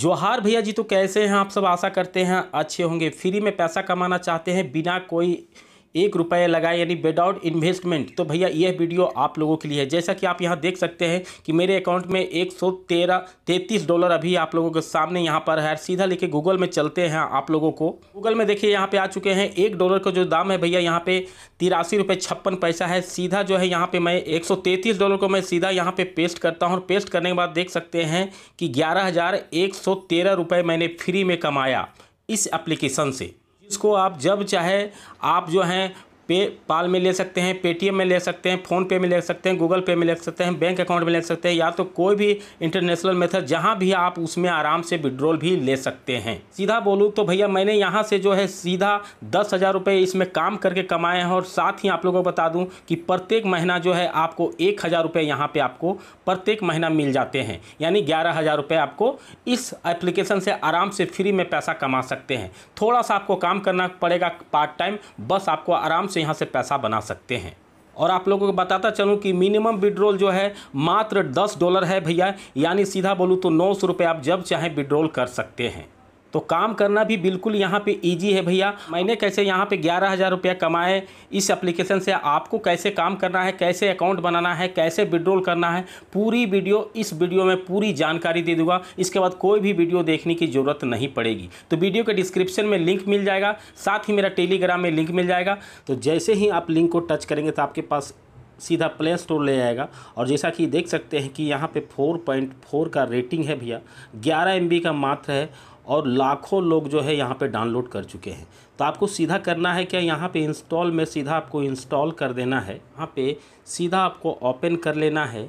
जोहार भैया जी तो कैसे हैं आप सब आशा करते हैं अच्छे होंगे फ्री में पैसा कमाना चाहते हैं बिना कोई एक रुपये लगाए यानी विदाउट इन्वेस्टमेंट तो भैया यह वीडियो आप लोगों के लिए है जैसा कि आप यहाँ देख सकते हैं कि मेरे अकाउंट में एक सौ तेरह तैंतीस डॉलर अभी आप लोगों के सामने यहाँ पर है सीधा लेके गूगल में चलते हैं आप लोगों को गूगल में देखिए यहाँ पे आ चुके हैं एक डॉलर का जो दाम है भैया यहाँ पे तिरासी रुपये छप्पन पैसा है सीधा जो है यहाँ पे मैं एक सौ तैंतीस डॉलर को मैं सीधा यहाँ पे पेस्ट करता हूँ और पेस्ट करने के बाद देख सकते हैं कि ग्यारह हज़ार एक सौ तेरह रुपये मैंने फ्री में कमाया इस एप्लीकेशन से इसको आप जब चाहे आप जो हैं पे पाल में ले सकते हैं पेटीएम में ले सकते हैं फ़ोन पे में ले सकते हैं गूगल पे में ले सकते हैं बैंक अकाउंट में ले सकते हैं या तो कोई भी इंटरनेशनल मेथड जहां भी आप उसमें आराम से विड्रॉल भी ले सकते हैं सीधा बोलूँ तो भैया मैंने यहाँ से जो है सीधा दस हज़ार रुपये इसमें काम करके कमाए हैं और साथ ही आप लोगों को बता दूँ कि प्रत्येक महीना जो है आपको एक हज़ार रुपये यहाँ पर आपको प्रत्येक महीना मिल जाते हैं यानी ग्यारह हज़ार रुपये आपको इस एप्लीकेशन से आराम से फ्री में पैसा कमा सकते हैं थोड़ा सा आपको काम करना पड़ेगा पार्ट टाइम बस आपको आराम से यहाँ से पैसा बना सकते हैं और आप लोगों को बताता चलूँ कि मिनिमम विड्रोल जो है मात्र दस डॉलर है भैया यानी सीधा बोलूँ तो नौ सौ रुपये आप जब चाहें विड्रोल कर सकते हैं तो काम करना भी बिल्कुल यहाँ पे इजी है भैया मैंने कैसे यहाँ पे ग्यारह हज़ार रुपया कमाए इस एप्लीकेशन से आपको कैसे काम करना है कैसे अकाउंट बनाना है कैसे विड्रोल करना है पूरी वीडियो इस वीडियो में पूरी जानकारी दे दूंगा इसके बाद कोई भी वीडियो देखने की ज़रूरत नहीं पड़ेगी तो वीडियो के डिस्क्रिप्शन में लिंक मिल जाएगा साथ ही मेरा टेलीग्राम में लिंक मिल जाएगा तो जैसे ही आप लिंक को टच करेंगे तो आपके पास सीधा प्ले स्टोर ले आएगा और जैसा कि देख सकते हैं कि यहाँ पे 4.4 का रेटिंग है भैया 11 एम का मात्र है और लाखों लोग जो है यहाँ पे डाउनलोड कर चुके हैं तो आपको सीधा करना है क्या यहाँ पे इंस्टॉल में सीधा आपको इंस्टॉल कर देना है यहाँ पे सीधा आपको ओपन कर लेना है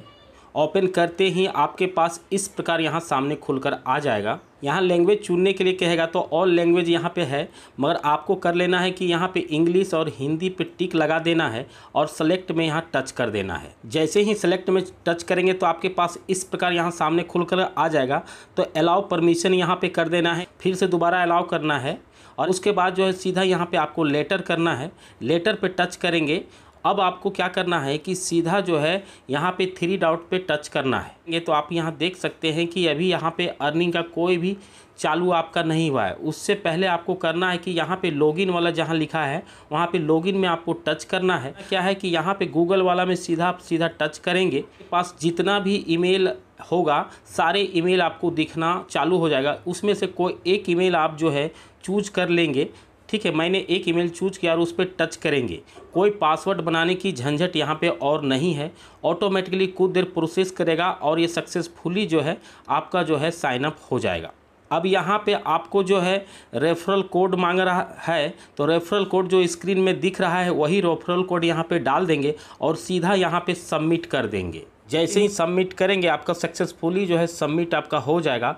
ओपन करते ही आपके पास इस प्रकार यहाँ सामने खुलकर आ जाएगा यहाँ लैंग्वेज चुनने के लिए कहेगा तो ऑल लैंग्वेज यहाँ पे है मगर आपको कर लेना है कि यहाँ पे इंग्लिश और हिंदी पे टिक लगा देना है और सेलेक्ट में यहाँ टच कर देना है जैसे ही सेलेक्ट में टच करेंगे तो आपके पास इस प्रकार यहाँ सामने खुलकर आ जाएगा तो अलाउ परमिशन यहाँ पर कर देना है फिर से दोबारा अलाउ करना है और उसके बाद जो है सीधा यहाँ पे आपको लेटर करना है लेटर पे टच करेंगे अब आपको क्या करना है कि सीधा जो है यहाँ पे थ्री डाउट पे टच करना है ये तो आप यहाँ देख सकते हैं कि अभी यहाँ पे अर्निंग का कोई भी चालू आपका नहीं हुआ है उससे पहले आपको करना है कि यहाँ पे लॉगिन वाला जहाँ लिखा है वहाँ पे लॉगिन में आपको टच करना है क्या है कि यहाँ पे गूगल वाला में सीधा आप सीधा टच करेंगे पास जितना भी ईमेल होगा सारे ईमेल आपको दिखना चालू हो जाएगा उसमें से कोई एक ईमेल आप जो है चूज कर लेंगे ठीक है मैंने एक ईमेल चूज किया और उस पर टच करेंगे कोई पासवर्ड बनाने की झंझट यहाँ पे और नहीं है ऑटोमेटिकली कुछ देर प्रोसेस करेगा और ये सक्सेसफुली जो है आपका जो है साइनअप हो जाएगा अब यहाँ पे आपको जो है रेफरल कोड मांग रहा है तो रेफरल कोड जो स्क्रीन में दिख रहा है वही रेफरल कोड यहाँ पे डाल देंगे और सीधा यहाँ पे सबमिट कर देंगे जैसे ही सबमिट करेंगे आपका सक्सेसफुली जो है सबमिट आपका हो जाएगा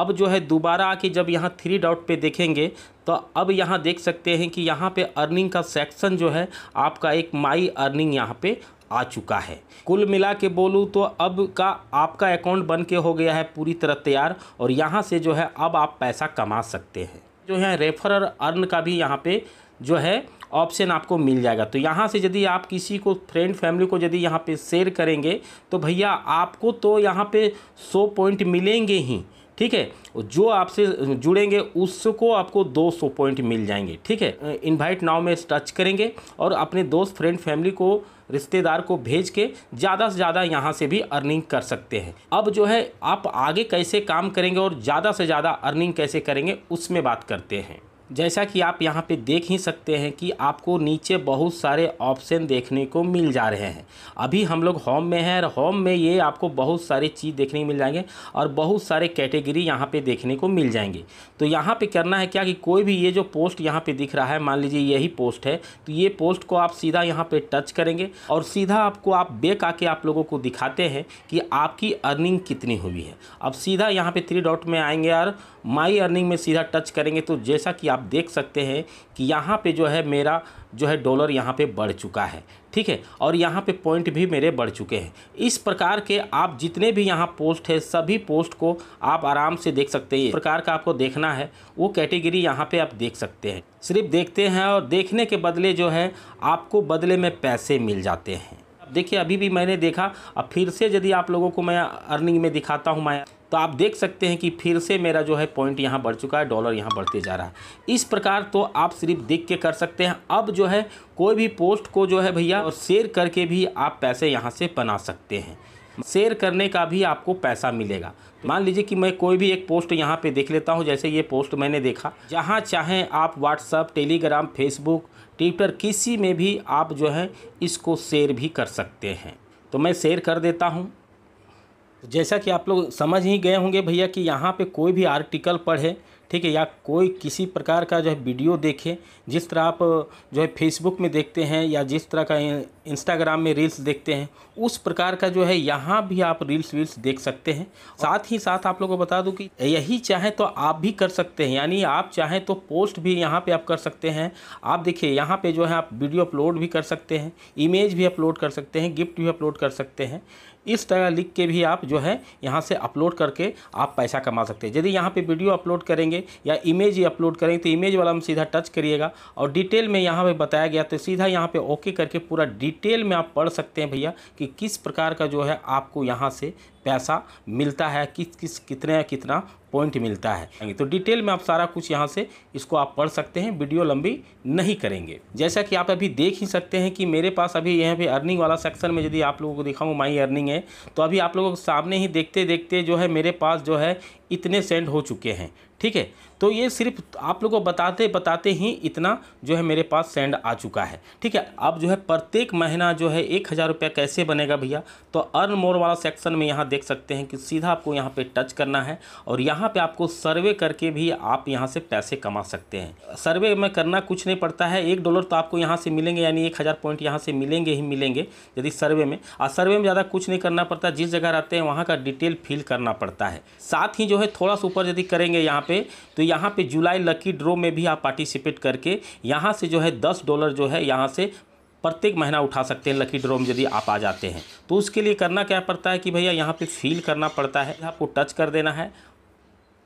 अब जो है दोबारा आके जब यहाँ थ्री डॉट पे देखेंगे तो अब यहाँ देख सकते हैं कि यहाँ पे अर्निंग का सेक्शन जो है आपका एक माई अर्निंग यहाँ पे आ चुका है कुल मिला के बोलूँ तो अब का आपका अकाउंट बन के हो गया है पूरी तरह तैयार और यहाँ से जो है अब आप पैसा कमा सकते हैं जो है रेफर अर्न का भी यहाँ पर जो है ऑप्शन आपको मिल जाएगा तो यहाँ से यदि आप किसी को फ्रेंड फैमिली को यदि यहाँ पे शेयर करेंगे तो भैया आपको तो यहाँ पे सौ पॉइंट मिलेंगे ही ठीक है जो आपसे जुड़ेंगे उसको आपको 200 पॉइंट मिल जाएंगे ठीक है इनवाइट नाव में टच करेंगे और अपने दोस्त फ्रेंड फैमिली को रिश्तेदार को भेज के ज़्यादा से ज़्यादा यहाँ से भी अर्निंग कर सकते हैं अब जो है आप आगे कैसे काम करेंगे और ज़्यादा से ज़्यादा अर्निंग कैसे करेंगे उसमें बात करते हैं जैसा कि आप यहाँ पे देख ही सकते हैं कि आपको नीचे बहुत सारे ऑप्शन देखने को मिल जा रहे हैं अभी हम लोग होम में हैं और होम में ये आपको बहुत सारी चीज़ देखने मिल जाएंगे और बहुत सारे कैटेगरी यहाँ पे देखने को मिल जाएंगे तो यहाँ पे करना है क्या कि कोई भी ये जो पोस्ट यहाँ पे दिख रहा है मान लीजिए यही पोस्ट है तो ये पोस्ट को आप सीधा यहाँ पर टच करेंगे और सीधा आपको आप बेक आके आप लोगों को दिखाते हैं कि आपकी अर्निंग कितनी हुई है अब सीधा यहाँ पर थ्री डॉट में आएंगे और माई अर्निंग में सीधा टच करेंगे तो जैसा कि आप देख सकते हैं कि यहाँ पे जो है मेरा जो है डॉलर यहाँ पे बढ़ चुका है ठीक है और यहाँ पे पॉइंट भी मेरे बढ़ चुके हैं इस प्रकार के आप जितने भी यहाँ पोस्ट है सभी पोस्ट को आप आराम से देख सकते हैं इस प्रकार का आपको देखना है वो कैटेगरी यहाँ पे आप देख सकते हैं सिर्फ देखते हैं और देखने के बदले जो है आपको बदले में पैसे मिल जाते हैं देखिए अभी भी मैंने देखा अब फिर से यदि आप लोगों को मैं अर्निंग में दिखाता हूँ मैं तो आप देख सकते हैं कि फिर से मेरा जो है पॉइंट यहाँ बढ़ चुका है डॉलर यहाँ बढ़ते जा रहा है इस प्रकार तो आप सिर्फ देख के कर सकते हैं अब जो है कोई भी पोस्ट को जो है भैया और शेयर करके भी आप पैसे यहाँ से बना सकते हैं शेयर करने का भी आपको पैसा मिलेगा मान लीजिए कि मैं कोई भी एक पोस्ट यहाँ पे देख लेता हूँ जैसे ये पोस्ट मैंने देखा जहाँ चाहें आप व्हाट्सअप टेलीग्राम फेसबुक ट्विटर किसी में भी आप जो है इसको शेयर भी कर सकते हैं तो मैं शेयर कर देता हूँ जैसा कि आप लोग समझ ही गए होंगे भैया कि यहाँ पे कोई भी आर्टिकल पढ़े ठीक है या कोई किसी प्रकार का जो है वीडियो देखे जिस तरह आप जो है फेसबुक में देखते हैं या जिस तरह का इंस्टाग्राम में रील्स देखते हैं उस प्रकार का जो है यहाँ भी आप रील्स वील्स देख सकते हैं साथ ही साथ आप लोगों को बता दूँ कि यही चाहे तो आप भी कर सकते हैं यानी आप चाहें तो पोस्ट भी यहाँ पर आप कर सकते हैं आप देखिए यहाँ पर जो है आप वीडियो अपलोड भी कर सकते हैं इमेज भी अपलोड कर सकते हैं गिफ्ट भी अपलोड कर सकते हैं इस तरह लिख के भी आप जो है यहाँ से अपलोड करके आप पैसा कमा सकते हैं यदि यहाँ पे वीडियो अपलोड करेंगे या इमेज ही अपलोड करेंगे तो इमेज वाला हम सीधा टच करिएगा और डिटेल में यहाँ पे बताया गया तो सीधा यहाँ पे ओके करके पूरा डिटेल में आप पढ़ सकते हैं भैया कि किस प्रकार का जो है आपको यहाँ से पैसा मिलता है किस किस कितने कितना पॉइंट मिलता है तो डिटेल में आप सारा कुछ यहाँ से इसको आप पढ़ सकते हैं वीडियो लंबी नहीं करेंगे जैसा कि आप अभी देख ही सकते हैं कि मेरे पास अभी यहाँ पे अर्निंग वाला सेक्शन में यदि आप लोगों को दिखाऊँ माई अर्निंग है तो अभी आप लोगों के सामने ही देखते देखते जो है मेरे पास जो है इतने सेंड हो चुके हैं ठीक है तो ये सिर्फ आप लोगों को बताते बताते ही इतना जो है मेरे पास सेंड आ चुका है ठीक है अब जो है प्रत्येक महीना जो है एक हज़ार रुपया कैसे बनेगा भैया तो अर्न मोर वाला सेक्शन में यहाँ देख सकते हैं कि सीधा आपको यहाँ पे टच करना है और यहाँ पे आपको सर्वे करके भी आप यहाँ से पैसे कमा सकते हैं सर्वे में करना कुछ नहीं पड़ता है एक डॉलर तो आपको यहाँ से मिलेंगे यानी एक हज़ार पॉइंट यहाँ से मिलेंगे ही मिलेंगे यदि सर्वे में और सर्वे में ज़्यादा कुछ नहीं करना पड़ता जिस जगह रहते हैं वहाँ का डिटेल फिल करना पड़ता है साथ ही जो है थोड़ा सा ऊपर यदि करेंगे यहाँ पे तो तो यहाँ पे जुलाई लकी ड्रो में भी आप पार्टिसिपेट करके यहाँ से जो है दस डॉलर जो है यहाँ से प्रत्येक महीना उठा सकते हैं लकी ड्रॉ में यदि आप आ जाते हैं तो उसके लिए करना क्या पड़ता है कि भैया यहाँ पे फील करना पड़ता है आपको टच कर देना है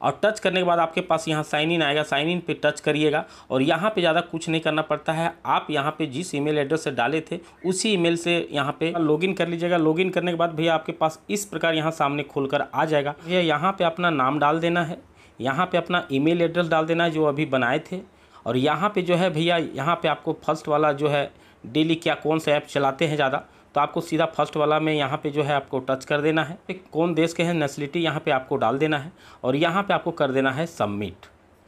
और टच करने के बाद आपके पास यहाँ साइन इन आएगा साइन इन पे टच करिएगा और यहाँ पे ज़्यादा कुछ नहीं करना पड़ता है आप यहाँ पे जिस ईमेल एड्रेस से डाले थे उसी ईमेल से यहाँ पे लॉगिन कर लीजिएगा लॉगिन करने के बाद भैया आपके पास इस प्रकार यहाँ सामने खोलकर आ जाएगा भैया यहाँ पे अपना नाम डाल देना है यहाँ पे अपना ईमेल एड्रेस डाल देना है जो अभी बनाए थे और यहाँ पे जो है भैया यहाँ पे आपको फर्स्ट वाला जो है डेली क्या कौन सा ऐप चलाते हैं ज़्यादा तो आपको सीधा फर्स्ट वाला में यहाँ पे जो है आपको टच कर देना है कौन देश के हैं नेसलिटी यहाँ पे आपको डाल देना है और यहाँ पे आपको कर देना है सबमिट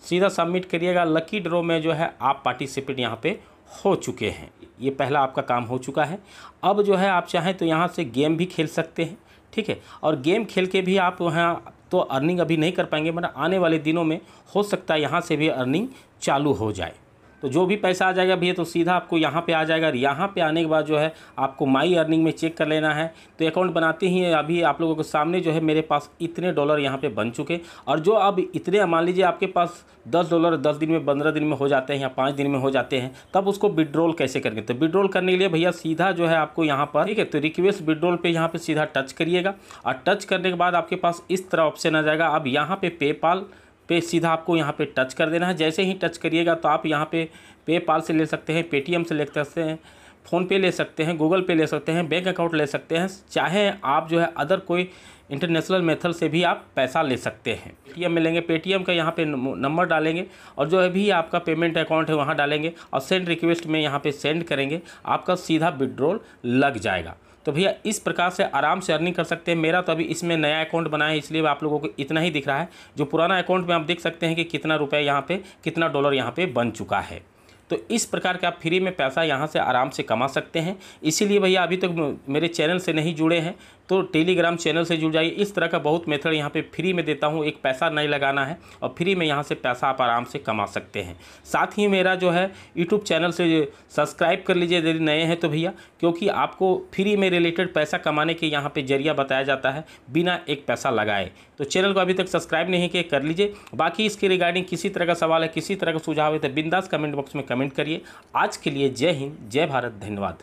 सीधा सबमिट करिएगा लकी ड्रो में जो है आप पार्टिसिपेट यहाँ पर हो चुके हैं ये पहला आपका काम हो चुका है अब जो है आप चाहें तो यहाँ से गेम भी खेल सकते हैं ठीक है और गेम खेल के भी आप वहाँ तो अर्निंग अभी नहीं कर पाएंगे मगर मतलब आने वाले दिनों में हो सकता है यहाँ से भी अर्निंग चालू हो जाए तो जो भी पैसा आ जाएगा भैया तो सीधा आपको यहाँ पे आ जाएगा यहाँ पे आने के बाद जो है आपको माई अर्निंग में चेक कर लेना है तो अकाउंट बनाते ही अभी आप लोगों के सामने जो है मेरे पास इतने डॉलर यहाँ पे बन चुके और जो अब इतने मान लीजिए आपके पास दस डॉलर दस दिन में पंद्रह दिन में हो जाते हैं या पाँच दिन में हो जाते हैं तब उसको विड्रॉल कैसे करेंगे तो विड्रॉल करने के लिए भैया सीधा जो है आपको यहाँ पर ठीक है तो रिक्वेस्ट विड्रॉल पर यहाँ पर सीधा टच करिएगा और टच करने के बाद आपके पास इस तरह ऑप्शन आ जाएगा अब यहाँ पर पे पेपाल पे सीधा आपको यहाँ पे टच कर देना है जैसे ही टच करिएगा तो आप यहाँ पे पेपाल से ले सकते हैं पेटीएम से ले सकते हैं फ़ोन पे ले सकते हैं गूगल पे ले सकते हैं बैंक अकाउंट ले सकते हैं चाहे आप जो है अदर कोई इंटरनेशनल मेथड से भी आप पैसा ले सकते हैं पेटीएम में लेंगे पेटीएम का यहाँ पे नंबर डालेंगे और जो है भी आपका पेमेंट अकाउंट है वहाँ डालेंगे और सेंड रिक्वेस्ट में यहाँ पे सेंड करेंगे आपका सीधा विड्रॉल लग जाएगा तो भैया इस प्रकार से आराम से अर्निंग कर सकते हैं मेरा तो अभी इसमें नया अकाउंट बना है इसलिए आप लोगों को इतना ही दिख रहा है जो पुराना अकाउंट में आप देख सकते हैं कि कितना रुपये यहाँ पर कितना डॉलर यहाँ पर बन चुका है तो इस प्रकार के आप फ्री में पैसा यहाँ से आराम से कमा सकते हैं इसीलिए भैया अभी तक तो मेरे चैनल से नहीं जुड़े हैं तो टेलीग्राम चैनल से जुड़ जाइए इस तरह का बहुत मेथड यहाँ पे फ्री में देता हूँ एक पैसा नहीं लगाना है और फ्री में यहाँ से पैसा आप आराम से कमा सकते हैं साथ ही मेरा जो है यूट्यूब चैनल से सब्सक्राइब कर लीजिए यदि नए हैं तो भैया क्योंकि आपको फ्री में रिलेटेड पैसा कमाने के यहाँ पर जरिया बताया जाता है बिना एक पैसा लगाए तो चैनल को अभी तक सब्सक्राइब नहीं किया कर लीजिए बाकी इसके रिगार्डिंग किसी तरह का सवाल है किसी तरह का सुझाव है तो बिंदास कमेंट बॉक्स में कमेंट करिए आज के लिए जय हिंद जय भारत धन्यवाद